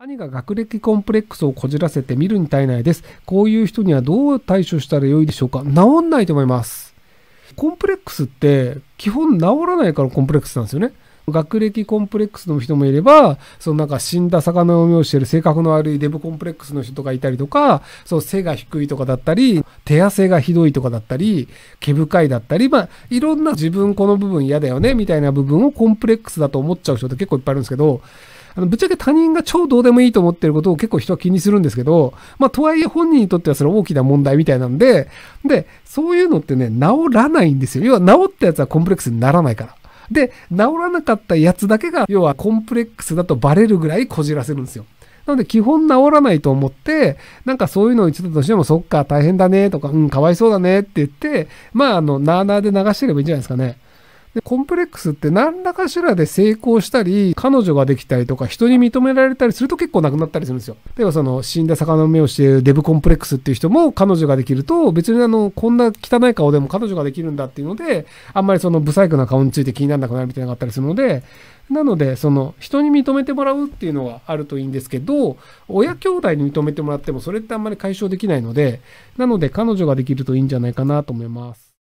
兄が学歴コンプレックスをこじらせて見るに耐えないです。こういう人にはどう対処したらよいでしょうか治んないと思います。コンプレックスって基本治らないからコンプレックスなんですよね。学歴コンプレックスの人もいれば、そのなんか死んだ魚を見してる性格の悪いデブコンプレックスの人とかいたりとか、そう背が低いとかだったり、手汗がひどいとかだったり、毛深いだったり、まあいろんな自分この部分嫌だよねみたいな部分をコンプレックスだと思っちゃう人って結構いっぱいあるんですけど、あの、ぶっちゃけ他人が超どうでもいいと思ってることを結構人は気にするんですけど、まあ、とはいえ本人にとってはそれ大きな問題みたいなんで、で、そういうのってね、治らないんですよ。要は治ったやつはコンプレックスにならないから。で、治らなかったやつだけが、要はコンプレックスだとバレるぐらいこじらせるんですよ。なので基本治らないと思って、なんかそういうのを言ってたとしても、そっか、大変だねとか、うん、かわいそうだねって言って、まあ、あの、なーなーで流してればいいんじゃないですかね。でコンプレックスって何らかしらで成功したり彼女ができたりとか人に認められたりすると結構なくなったりするんですよ例えばその死んだ魚の目をしているデブコンプレックスっていう人も彼女ができると別にあのこんな汚い顔でも彼女ができるんだっていうのであんまりその不細工な顔について気にならなくなるみたいなのがあったりするのでなので、その人に認めてもらうっていうのがあるといいんですけど、親兄弟に認めてもらってもそれってあんまり解消できないので、なので彼女ができるといいんじゃないかなと思います。